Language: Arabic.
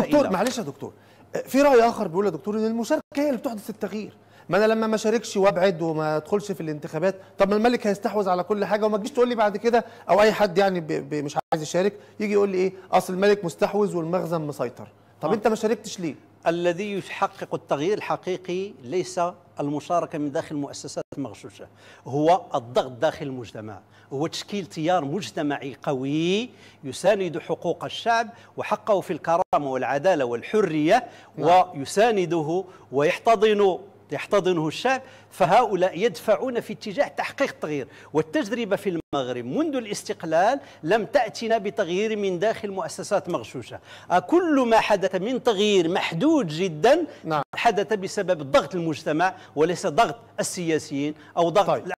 دكتور معلش يا دكتور في راي اخر بيقول يا دكتور ان المشاركه هي اللي بتحدث التغيير ما انا لما ما شاركش وابعد وما ادخلش في الانتخابات طب ما الملك هيستحوذ على كل حاجه وما تجيش تقول لي بعد كده او اي حد يعني بي بي مش عايز يشارك يجي يقول لي ايه اصل الملك مستحوذ والمخزن مسيطر طب آه. انت ما شاركتش ليه الذي يحقق التغيير الحقيقي ليس المشاركه من داخل المؤسسات المغشوشه هو الضغط داخل المجتمع هو تشكيل تيار مجتمعي قوي يساند حقوق الشعب وحقه في الكرامه والعداله والحريه نعم. ويسانده ويحتضن يحتضنه الشعب فهؤلاء يدفعون في اتجاه تحقيق التغيير والتجربة في المغرب منذ الاستقلال لم تأتنا بتغيير من داخل مؤسسات مغشوشة كل ما حدث من تغيير محدود جدا نعم. حدث بسبب ضغط المجتمع وليس ضغط السياسيين أو ضغط طيب.